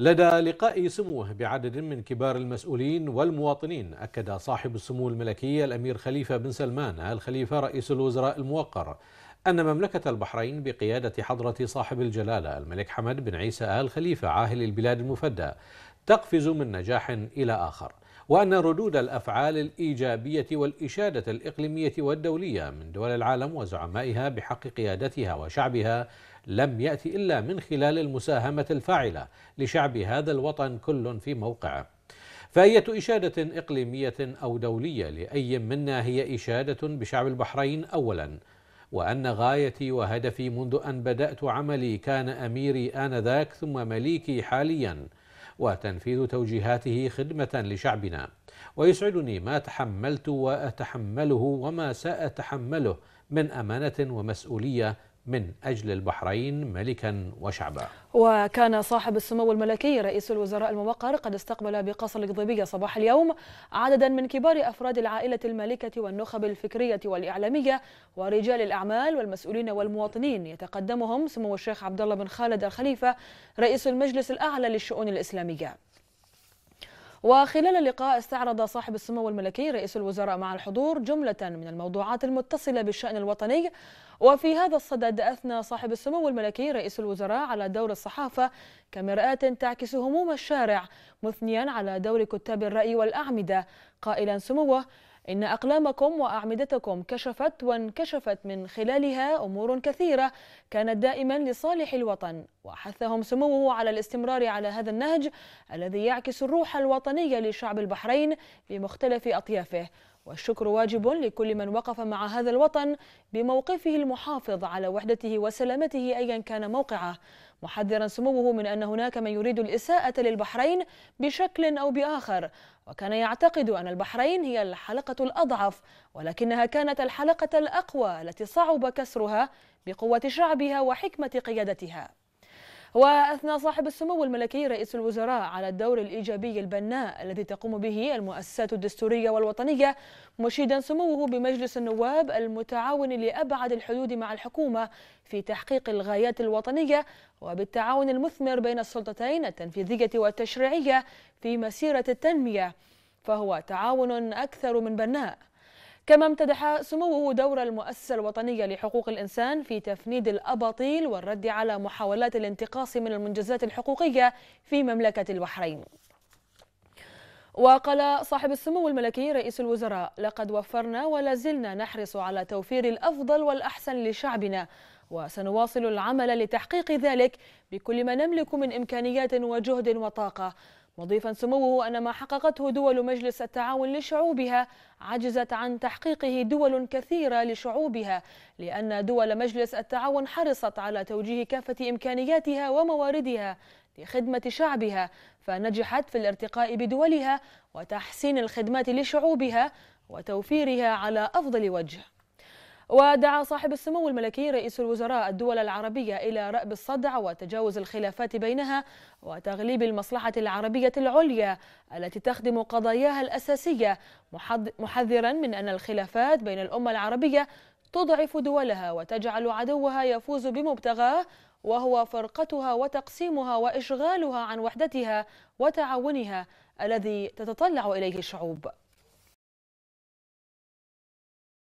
لدى لقاء سموه بعدد من كبار المسؤولين والمواطنين أكد صاحب السمو الملكي الأمير خليفة بن سلمان آل خليفة رئيس الوزراء الموقر أن مملكة البحرين بقيادة حضرة صاحب الجلالة الملك حمد بن عيسى آل خليفة عاهل البلاد المفدى تقفز من نجاح إلى آخر وأن ردود الأفعال الإيجابية والإشادة الإقليمية والدولية من دول العالم وزعمائها بحق قيادتها وشعبها لم يأتي إلا من خلال المساهمة الفاعلة لشعب هذا الوطن كل في موقعه فأية إشادة إقليمية أو دولية لأي منا هي إشادة بشعب البحرين أولا وأن غايتي وهدفي منذ أن بدأت عملي كان أميري آنذاك ثم مليكي حالياً وتنفيذ توجيهاته خدمة لشعبنا ويسعدني ما تحملت وأتحمله وما سأتحمله من أمانة ومسؤولية من أجل البحرين ملكا وشعبا وكان صاحب السمو الملكي رئيس الوزراء الموقر قد استقبل بقصر القضيبية صباح اليوم عددا من كبار أفراد العائلة المالكة والنخب الفكرية والإعلامية ورجال الأعمال والمسؤولين والمواطنين يتقدمهم سمو الشيخ عبد الله بن خالد الخليفة رئيس المجلس الأعلى للشؤون الإسلامية وخلال اللقاء استعرض صاحب السمو الملكي رئيس الوزراء مع الحضور جملة من الموضوعات المتصلة بالشأن الوطني وفي هذا الصدد أثنى صاحب السمو الملكي رئيس الوزراء على دور الصحافة كمرآة تعكس هموم الشارع مثنيا على دور كتاب الرأي والأعمدة قائلا سموه إن أقلامكم وأعمدتكم كشفت وانكشفت من خلالها أمور كثيرة كانت دائما لصالح الوطن وحثهم سموه على الاستمرار على هذا النهج الذي يعكس الروح الوطنية لشعب البحرين في مختلف أطيافه والشكر واجب لكل من وقف مع هذا الوطن بموقفه المحافظ على وحدته وسلامته أيا كان موقعه محذرا سموه من أن هناك من يريد الإساءة للبحرين بشكل أو بآخر وكان يعتقد أن البحرين هي الحلقة الأضعف ولكنها كانت الحلقة الأقوى التي صعب كسرها بقوة شعبها وحكمة قيادتها وأثنى صاحب السمو الملكي رئيس الوزراء على الدور الإيجابي البناء الذي تقوم به المؤسسات الدستورية والوطنية مشيدا سموه بمجلس النواب المتعاون لأبعد الحدود مع الحكومة في تحقيق الغايات الوطنية وبالتعاون المثمر بين السلطتين التنفيذية والتشريعية في مسيرة التنمية فهو تعاون أكثر من بناء كما امتدح سموه دور المؤسسة الوطنية لحقوق الإنسان في تفنيد الأباطيل والرد على محاولات الانتقاص من المنجزات الحقوقية في مملكة البحرين وقال صاحب السمو الملكي رئيس الوزراء لقد وفرنا ولا زلنا نحرص على توفير الأفضل والأحسن لشعبنا وسنواصل العمل لتحقيق ذلك بكل ما نملك من إمكانيات وجهد وطاقة مضيفا سموه أن ما حققته دول مجلس التعاون لشعوبها عجزت عن تحقيقه دول كثيرة لشعوبها لأن دول مجلس التعاون حرصت على توجيه كافة إمكانياتها ومواردها لخدمة شعبها فنجحت في الارتقاء بدولها وتحسين الخدمات لشعوبها وتوفيرها على أفضل وجه ودعا صاحب السمو الملكي رئيس الوزراء الدول العربية إلى رأب الصدع وتجاوز الخلافات بينها وتغليب المصلحة العربية العليا التي تخدم قضاياها الأساسية محذرا من أن الخلافات بين الأمة العربية تضعف دولها وتجعل عدوها يفوز بمبتغاه وهو فرقتها وتقسيمها وإشغالها عن وحدتها وتعاونها الذي تتطلع إليه الشعوب